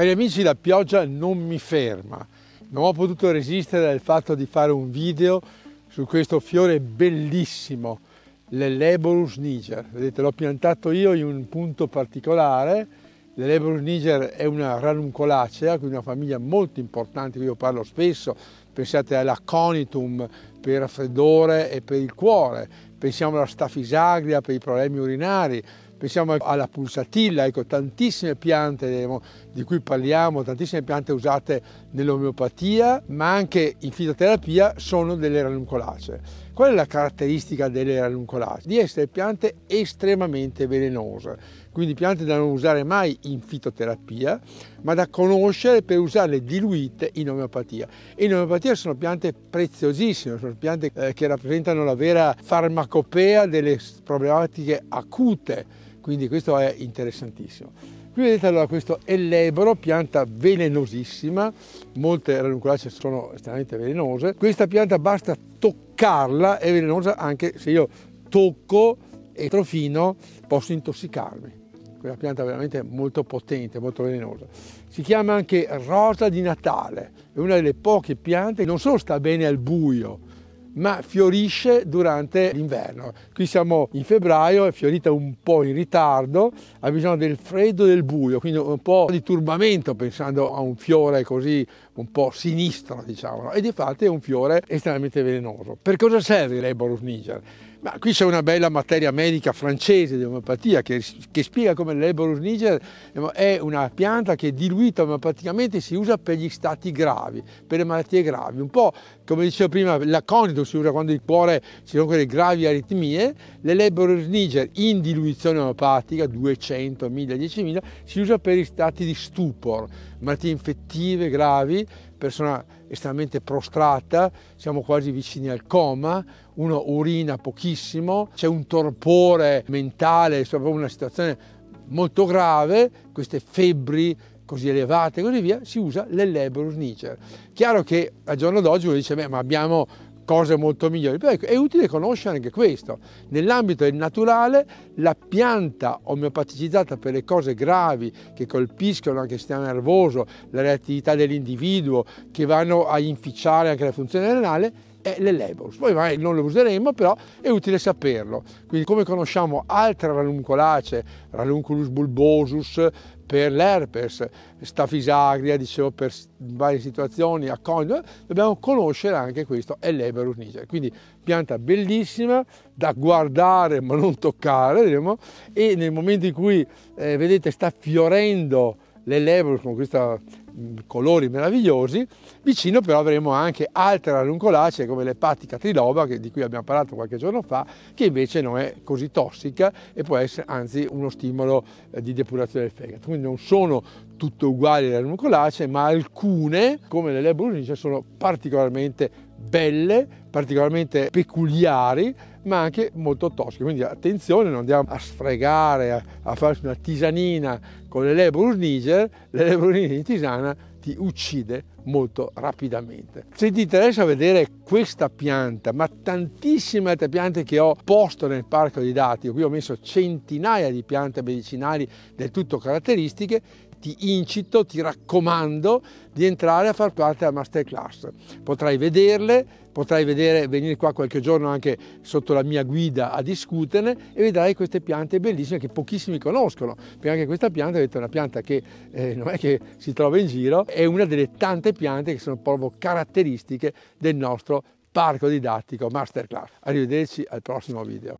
Cari amici, la pioggia non mi ferma. Non ho potuto resistere al fatto di fare un video su questo fiore bellissimo, l'Eleborus niger. Vedete, l'ho piantato io in un punto particolare. L'Eleborus niger è una ranuncolacea, quindi una famiglia molto importante, di cui io parlo spesso. Pensate all'aconitum per raffreddore e per il cuore. Pensiamo alla stafisagria per i problemi urinari Pensiamo alla pulsatilla, ecco, tantissime piante di cui parliamo, tantissime piante usate nell'omeopatia, ma anche in fitoterapia sono delle ranuncolacee. Qual è la caratteristica delle ranuncolacee? Di essere piante estremamente velenose, quindi piante da non usare mai in fitoterapia, ma da conoscere per usarle diluite in omeopatia. E in omeopatia sono piante preziosissime, sono piante eh, che rappresentano la vera farmacopea delle problematiche acute quindi questo è interessantissimo. Qui vedete allora questo elebro, pianta velenosissima, molte ranuncolacee sono estremamente velenose. Questa pianta basta toccarla, è velenosa anche se io tocco e trofino posso intossicarmi. Quella pianta veramente molto potente, molto velenosa. Si chiama anche rosa di Natale, è una delle poche piante che non solo sta bene al buio, ma fiorisce durante l'inverno. Qui siamo in febbraio, è fiorita un po' in ritardo, ha bisogno del freddo e del buio, quindi un po' di turbamento pensando a un fiore così un po' sinistro, diciamo, e di fatto è un fiore estremamente velenoso. Per cosa serve l'Eborus niger? Ma qui c'è una bella materia medica francese di omeopatia che, che spiega come l'Eborus niger eh, è una pianta che diluita omeopaticamente si usa per gli stati gravi, per le malattie gravi. Un po' come dicevo prima, l'aconito si usa quando il cuore ci sono quelle gravi aritmie, L'Eborus niger in diluizione omeopatica, 200, 1000, 10.000, si usa per gli stati di stupor malattie infettive gravi, persona estremamente prostrata, siamo quasi vicini al coma, uno urina pochissimo, c'è un torpore mentale, è una situazione molto grave, queste febbri così elevate e così via, si usa l'Elebrus nicer. Chiaro che al giorno d'oggi uno dice, beh, ma abbiamo cose molto migliori, però ecco, è utile conoscere anche questo. Nell'ambito del naturale la pianta omeopaticizzata per le cose gravi che colpiscono anche il sistema nervoso, la reattività dell'individuo, che vanno a inficiare anche la funzione renale, è l'Elebus. Poi magari non lo useremo, però è utile saperlo. Quindi come conosciamo altre ranuncolace, Ranunculus bulbosus, per l'herpes, Staphisagria, dicevo, per varie situazioni, a accoglio, dobbiamo conoscere anche questo, è l'Eberus niger. Quindi pianta bellissima, da guardare ma non toccare, diremo, e nel momento in cui eh, vedete sta fiorendo l'Ellebrus con questi colori meravigliosi, vicino però avremo anche altre ranuncolacee come l'epatica triloba di cui abbiamo parlato qualche giorno fa, che invece non è così tossica e può essere anzi uno stimolo eh, di depurazione del fegato. Quindi non sono tutte uguali le ranuncolacee, ma alcune come l'Ellebrus sono particolarmente belle, particolarmente peculiari ma anche molto tossiche. Quindi attenzione, non andiamo a sfregare, a, a farsi una tisanina con l'Elebrus niger, l'Elebrus Niger in tisana ti uccide molto rapidamente. Se ti interessa vedere questa pianta, ma tantissime altre piante che ho posto nel parco didattico, qui ho messo centinaia di piante medicinali del tutto caratteristiche, ti incito, ti raccomando di entrare a far parte della masterclass. Potrai vederle, potrai vedere, venire qua qualche giorno anche sotto sotto la mia guida a discuterne e vedrai queste piante bellissime che pochissimi conoscono, perché anche questa pianta è una pianta che eh, non è che si trova in giro, è una delle tante piante che sono proprio caratteristiche del nostro parco didattico masterclass. Arrivederci al prossimo video.